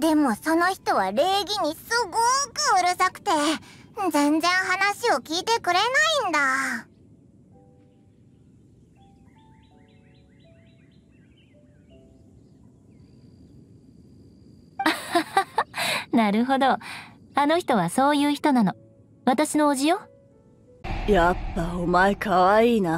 でもその人は礼儀にすごくうるさくて全然話を聞いてくれないんだ なるほどあの人はそういう人なの私のおじよやっぱお前かわいいな